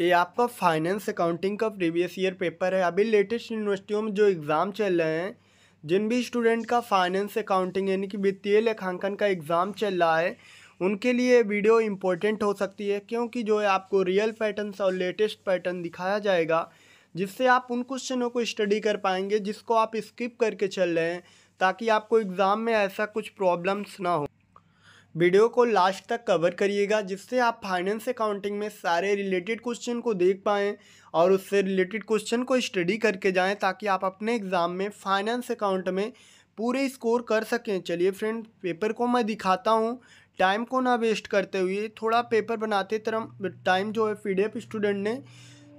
ये आपका finance accounting का प्रीवियस ईयर पेपर है अभी लेटेस्ट यूनिवर्सिटियों में जो एग्ज़ाम चल रहे हैं जिन भी स्टूडेंट का फाइनेंस अकाउंटिंग यानी कि वित्तीय लेखांकन का एग्ज़ाम चल रहा है उनके लिए वीडियो इम्पोर्टेंट हो सकती है क्योंकि जो है आपको रियल पैटर्न और लेटेस्ट पैटर्न दिखाया जाएगा जिससे आप उन क्वेश्चनों को स्टडी कर पाएंगे जिसको आप स्किप करके चल रहे हैं ताकि आपको एग्ज़ाम में ऐसा कुछ प्रॉब्लम्स ना हो वीडियो को लास्ट तक कवर करिएगा जिससे आप फाइनेंस अकाउंटिंग में सारे रिलेटेड क्वेश्चन को देख पाएँ और उससे रिलेटेड क्वेश्चन को स्टडी करके जाएँ ताकि आप अपने एग्ज़ाम में फाइनेंस अकाउंट में पूरे स्कोर कर सकें चलिए फ्रेंड पेपर को मैं दिखाता हूँ टाइम को ना वेस्ट करते हुए थोड़ा पेपर बनाते तरह टाइम जो है पी स्टूडेंट ने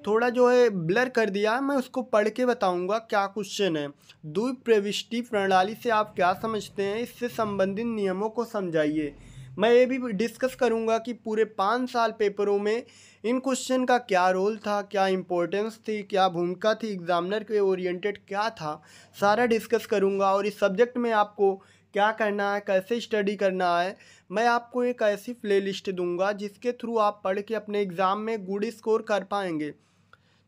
थोड़ा जो है ब्लर कर दिया मैं उसको पढ़ के बताऊंगा क्या क्वेश्चन है द्विप्रविष्टि प्रणाली से आप क्या समझते हैं इससे संबंधित नियमों को समझाइए मैं ये भी डिस्कस करूंगा कि पूरे पाँच साल पेपरों में इन क्वेश्चन का क्या रोल था क्या इम्पोर्टेंस थी क्या भूमिका थी एग्ज़ामिनर के ओरिएंटेड क्या था सारा डिस्कस करूंगा और इस सब्जेक्ट में आपको क्या करना है कैसे स्टडी करना है मैं आपको एक ऐसी प्लेलिस्ट दूंगा जिसके थ्रू आप पढ़ के अपने एग्ज़ाम में गुड स्कोर कर पाएंगे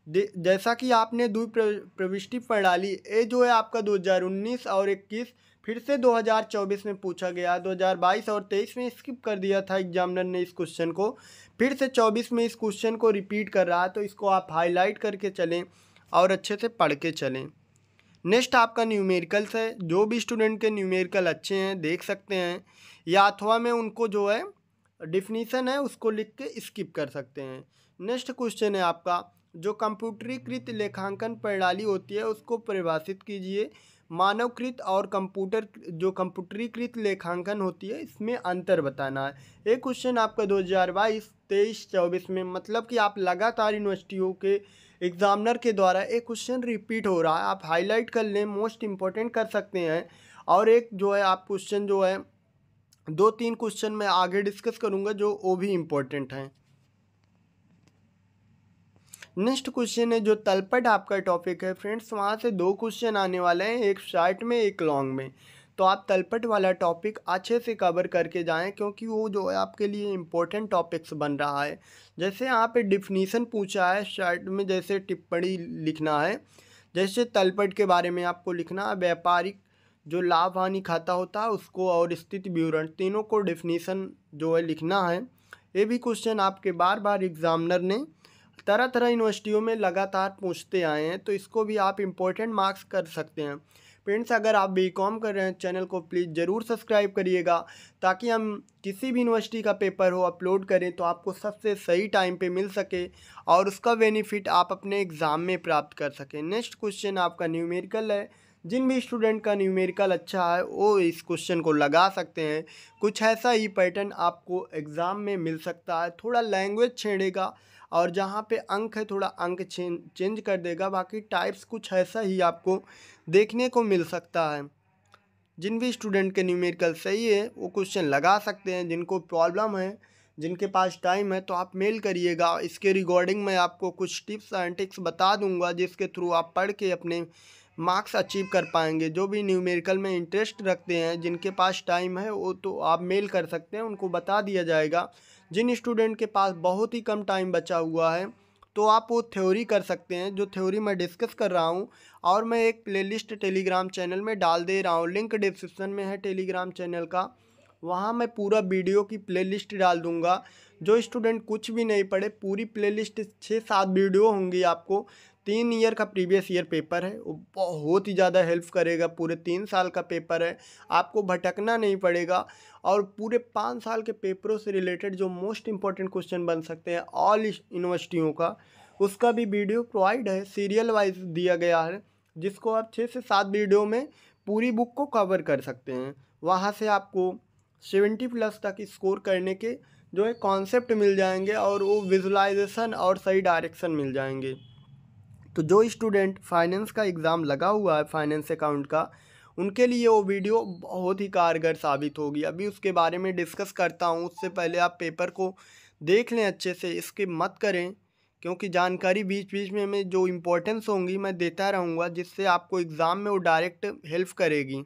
जैसा कि आपने दो प्रविष्टि प्रणाली ए जो है आपका 2019 और 21 फिर से 2024 में पूछा गया 2022 और 23 में स्किप कर दिया था एग्जामिनर ने इस क्वेश्चन को फिर से 24 में इस क्वेश्चन को रिपीट कर रहा तो इसको आप हाईलाइट करके चलें और अच्छे से पढ़ के चलें नेक्स्ट आपका न्यूमेरिकल्स है जो भी स्टूडेंट के न्यूमेरिकल अच्छे हैं देख सकते हैं या अथवा में उनको जो है डिफिनीसन है उसको लिख के स्किप कर सकते हैं नेक्स्ट क्वेश्चन है आपका जो कंप्यूटरीकृत लेखांकन प्रणाली होती है उसको परिभाषित कीजिए मानवकृत और कंप्यूटर जो कंप्यूटरीकृत लेखांकन होती है इसमें अंतर बताना है एक क्वेश्चन आपका 2022 तेईस चौबीस में मतलब कि आप लगातार यूनिवर्सिटियों के एग्ज़ामिनर के द्वारा एक क्वेश्चन रिपीट हो रहा है आप हाईलाइट कर लें मोस्ट इम्पॉर्टेंट कर सकते हैं और एक जो है आप क्वेश्चन जो है दो तीन क्वेश्चन मैं आगे डिस्कस करूँगा जो वो भी इम्पोर्टेंट हैं नेक्स्ट क्वेश्चन है जो तलपट आपका टॉपिक है फ्रेंड्स वहाँ से दो क्वेश्चन आने वाले हैं एक शार्ट में एक लॉन्ग में तो आप तलपट वाला टॉपिक अच्छे से कवर करके जाएं क्योंकि वो जो है आपके लिए इम्पोर्टेंट टॉपिक्स बन रहा है जैसे यहाँ पे डिफिनीसन पूछा है शार्ट में जैसे टिप्पणी लिखना है जैसे तलपट के बारे में आपको लिखना है व्यापारिक जो लाभ हानि खाता होता है उसको और स्थिति विवरण तीनों को डिफिनीसन जो है लिखना है ये भी क्वेश्चन आपके बार बार एग्जामिनर ने तरह तरह यूनिवर्सिटियों में लगातार पूछते आए हैं तो इसको भी आप इम्पोर्टेंट मार्क्स कर सकते हैं फ्रेंड्स अगर आप बी कॉम कर रहे हैं चैनल को प्लीज़ ज़रूर सब्सक्राइब करिएगा ताकि हम किसी भी यूनिवर्सिटी का पेपर हो अपलोड करें तो आपको सबसे सही टाइम पे मिल सके और उसका बेनिफिट आप अपने एग्ज़ाम में प्राप्त कर सकें नेक्स्ट क्वेश्चन आपका न्यूमेरिकल है जिन भी स्टूडेंट का न्यूमेरिकल अच्छा है वो इस क्वेश्चन को लगा सकते हैं कुछ ऐसा ही पैटर्न आपको एग्ज़ाम में मिल सकता है थोड़ा लैंग्वेज छेड़ेगा और जहाँ पे अंक है थोड़ा अंक चेंज कर देगा बाकी टाइप्स कुछ ऐसा ही आपको देखने को मिल सकता है जिन भी स्टूडेंट के न्यूमेरिकल सही है वो क्वेश्चन लगा सकते हैं जिनको प्रॉब्लम है जिनके पास टाइम है तो आप मेल करिएगा इसके रिगार्डिंग मैं आपको कुछ टिप्स एंड टिक्स बता दूंगा जिसके थ्रू आप पढ़ के अपने मार्क्स अचीव कर पाएंगे जो भी न्यूमेरिकल में इंटरेस्ट रखते हैं जिनके पास टाइम है वो तो आप मेल कर सकते हैं उनको बता दिया जाएगा जिन स्टूडेंट के पास बहुत ही कम टाइम बचा हुआ है तो आप वो थ्योरी कर सकते हैं जो थ्योरी मैं डिस्कस कर रहा हूँ और मैं एक प्लेलिस्ट टेलीग्राम चैनल में डाल दे रहा हूँ लिंक डिस्क्रिप्सन में है टेलीग्राम चैनल का वहाँ मैं पूरा वीडियो की प्लेलिस्ट डाल दूँगा जो स्टूडेंट कुछ भी नहीं पढ़े पूरी प्लेलिस्ट छः सात वीडियो होंगी आपको तीन ईयर का प्रीवियस ईयर पेपर है वो बहुत ही ज़्यादा हेल्प करेगा पूरे तीन साल का पेपर है आपको भटकना नहीं पड़ेगा और पूरे पाँच साल के पेपरों से रिलेटेड जो मोस्ट इम्पॉर्टेंट क्वेश्चन बन सकते हैं ऑल यूनिवर्सिटियों का उसका भी वीडियो प्रोवाइड है सीरियल वाइज दिया गया है जिसको आप छः से सात वीडियो में पूरी बुक को कवर कर सकते हैं वहाँ से आपको सेवेंटी प्लस तक स्कोर करने के जो है कॉन्सेप्ट मिल जाएंगे और वो विजुलाइजेशन और सही डायरेक्शन मिल जाएंगे तो जो स्टूडेंट फाइनेंस का एग्ज़ाम लगा हुआ है फाइनेंस अकाउंट का उनके लिए वो वीडियो बहुत ही कारगर साबित होगी अभी उसके बारे में डिस्कस करता हूँ उससे पहले आप पेपर को देख लें अच्छे से इसके मत करें क्योंकि जानकारी बीच बीच में मैं जो इम्पोर्टेंस होंगी मैं देता रहूँगा जिससे आपको एग्ज़ाम में वो डायरेक्ट हेल्प करेगी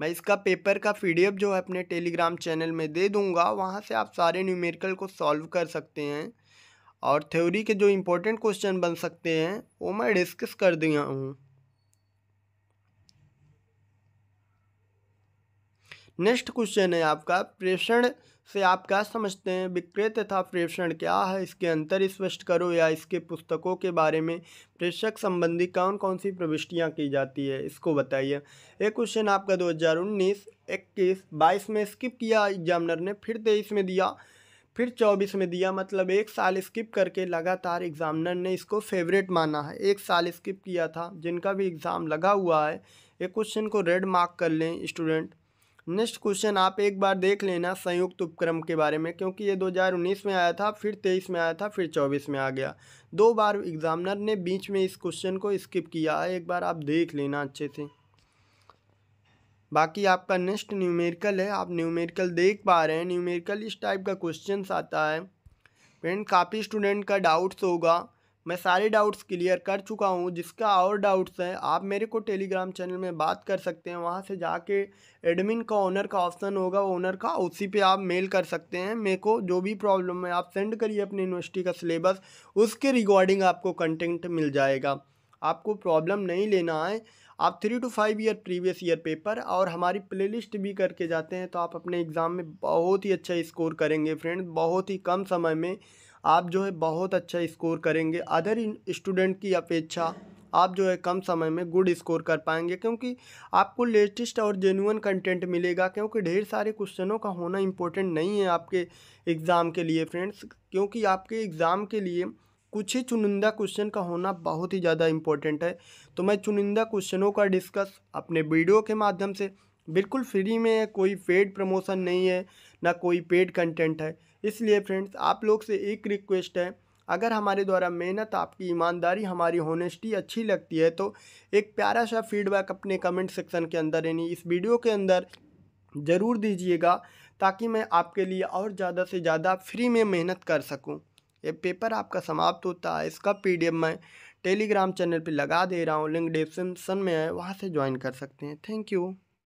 मैं इसका पेपर का पी जो है अपने टेलीग्राम चैनल में दे दूँगा वहाँ से आप सारे न्यूमेरिकल को सॉल्व कर सकते हैं और थ्योरी के जो इम्पोर्टेंट क्वेश्चन बन सकते हैं वो मैं डिस्कस कर दिया हूँ नेक्स्ट क्वेश्चन है आपका प्रेषण से आप क्या समझते हैं विक्रय तथा प्रेषण क्या है इसके अंतर स्पष्ट करो या इसके पुस्तकों के बारे में प्रेषक संबंधी कौन कौन सी प्रविष्टियाँ की जाती है इसको बताइए एक क्वेश्चन आपका 2019, 21, 22 में स्किप किया एग्जामिनर ने फिर तेईस में दिया फिर चौबीस में दिया मतलब एक साल स्किप करके लगातार एग्ज़ामिनर ने इसको फेवरेट माना है एक साल स्किप किया था जिनका भी एग्ज़ाम लगा हुआ है एक क्वेश्चन को रेड मार्क कर लें स्टूडेंट नेक्स्ट क्वेश्चन आप एक बार देख लेना संयुक्त उपक्रम के बारे में क्योंकि ये 2019 में आया था फिर 23 में आया था फिर 24 में आ गया दो बार एग्ज़ामिनर ने बीच में इस क्वेश्चन को स्किप किया है एक बार आप देख लेना अच्छे से बाकी आपका नेक्स्ट न्यूमेरिकल है आप न्यूमेरिकल देख पा रहे हैं न्यूमेरिकल इस टाइप का क्वेश्चन आता है फ्रेंड काफ़ी स्टूडेंट का डाउट्स होगा मैं सारे डाउट्स क्लियर कर चुका हूँ जिसका और डाउट्स है आप मेरे को टेलीग्राम चैनल में बात कर सकते हैं वहाँ से जाके एडमिन का ओनर का ऑप्शन होगा ओनर का उसी पे आप मेल कर सकते हैं मेरे को जो भी प्रॉब्लम है आप सेंड करिए अपने यूनिवर्सिटी का सिलेबस उसके रिगार्डिंग आपको कंटेंट मिल जाएगा आपको प्रॉब्लम नहीं लेना है आप three two five year previous year paper और हमारी प्लेलिस्ट भी करके जाते हैं तो आप अपने एग्ज़ाम में बहुत ही अच्छा स्कोर करेंगे फ्रेंड्स बहुत ही कम समय में आप जो है बहुत अच्छा स्कोर करेंगे अदर स्टूडेंट की अपेक्षा आप जो है कम समय में गुड स्कोर कर पाएंगे क्योंकि आपको लेटेस्ट और जेन्यून कंटेंट मिलेगा क्योंकि ढेर सारे क्वेश्चनों का होना इम्पोर्टेंट नहीं है आपके एग्ज़ाम के लिए फ्रेंड्स क्योंकि आपके एग्ज़ाम के लिए कुछ ही चुनिंदा क्वेश्चन का होना बहुत ही ज़्यादा इम्पोर्टेंट है तो मैं चुनिंदा क्वेश्चनों का डिस्कस अपने वीडियो के माध्यम से बिल्कुल फ्री में है कोई पेड प्रमोशन नहीं है ना कोई पेड कंटेंट है इसलिए फ्रेंड्स आप लोग से एक रिक्वेस्ट है अगर हमारे द्वारा मेहनत आपकी ईमानदारी हमारी होनेस्टी अच्छी लगती है तो एक प्यारा सा फीडबैक अपने कमेंट सेक्शन के अंदर यानी इस वीडियो के अंदर ज़रूर दीजिएगा ताकि मैं आपके लिए और ज़्यादा से ज़्यादा फ्री में मेहनत कर सकूं ये पेपर आपका समाप्त होता है इसका पीडीएफ मैं टेलीग्राम चैनल पे लगा दे रहा हूँ लिंक डिस्क्रिप्शन में है वहाँ से ज्वाइन कर सकते हैं थैंक यू